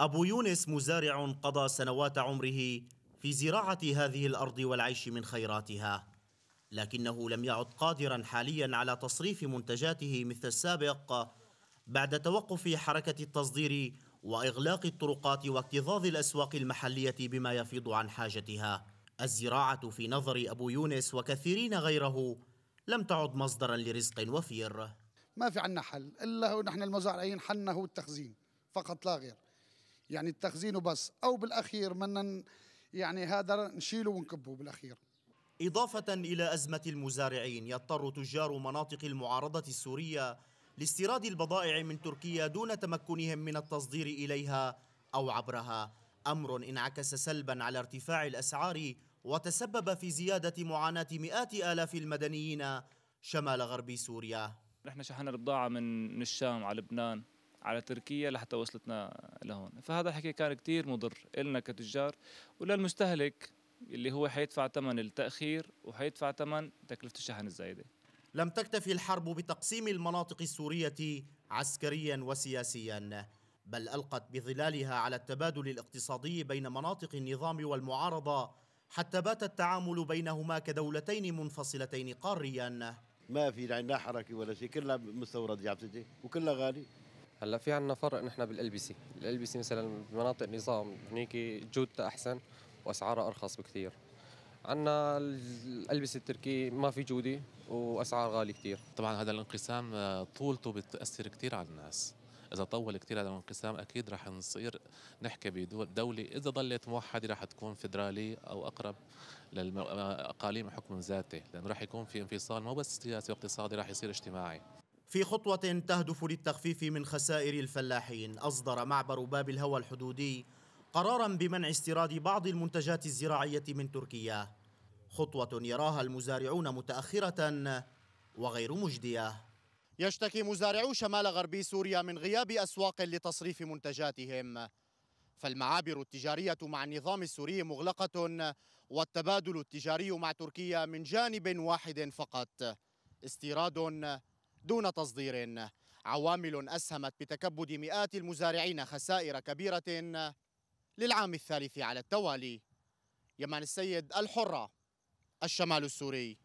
أبو يونس مزارع قضى سنوات عمره في زراعة هذه الأرض والعيش من خيراتها لكنه لم يعد قادرا حاليا على تصريف منتجاته مثل السابق بعد توقف حركة التصدير وإغلاق الطرقات واكتظاظ الأسواق المحلية بما يفيض عن حاجتها الزراعة في نظر أبو يونس وكثيرين غيره لم تعد مصدرا لرزق وفير ما في عنا حل إلا نحن المزارعين حنا هو التخزين فقط لا غير يعني التخزين وبس أو بالأخير من يعني هذا نشيله ونكبه بالأخير إضافة إلى أزمة المزارعين يضطر تجار مناطق المعارضة السورية لاستيراد البضائع من تركيا دون تمكنهم من التصدير إليها أو عبرها أمر انعكس سلبا على ارتفاع الأسعار وتسبب في زيادة معاناة مئات آلاف المدنيين شمال غرب سوريا نحن شحنا البضاعة من الشام على لبنان على تركيا لحتى وصلتنا لهون فهذا الحكي كان كتير مضر إلنا كتجار وللمستهلك اللي هو حيدفع ثمن التأخير وحيدفع ثمن تكلفة الشحن الزايدة لم تكتفي الحرب بتقسيم المناطق السورية عسكريا وسياسيا بل ألقت بظلالها على التبادل الاقتصادي بين مناطق النظام والمعارضة حتى بات التعامل بينهما كدولتين منفصلتين قاريا ما في عندنا حركة ولا شيء كلها مستورد يا عبد وكلها غالي هلا في عندنا فرق نحن بالالبسه الالبسه مثلا بمناطق نظام هنيك جودتها احسن واسعارها ارخص بكثير عندنا الالبسه التركيه ما في جوده واسعار غاليه كثير طبعا هذا الانقسام آه، طولته بتاثر كثير على الناس اذا طول كثير هذا الانقسام اكيد رح نصير نحكي بدوله اذا ظلت موحده رح تكون فدرالي او اقرب للاقاليم آه، حكم ذاتي لانه رح يكون في انفصال مو بس سياسي واقتصادي رح يصير اجتماعي في خطوة تهدف للتخفيف من خسائر الفلاحين أصدر معبر باب الهوى الحدودي قرارا بمنع استيراد بعض المنتجات الزراعية من تركيا خطوة يراها المزارعون متأخرة وغير مجدية يشتكي مزارعو شمال غربي سوريا من غياب أسواق لتصريف منتجاتهم فالمعابر التجارية مع النظام السوري مغلقة والتبادل التجاري مع تركيا من جانب واحد فقط استيراد دون تصدير عوامل أسهمت بتكبد مئات المزارعين خسائر كبيرة للعام الثالث على التوالي يمان السيد الحرة الشمال السوري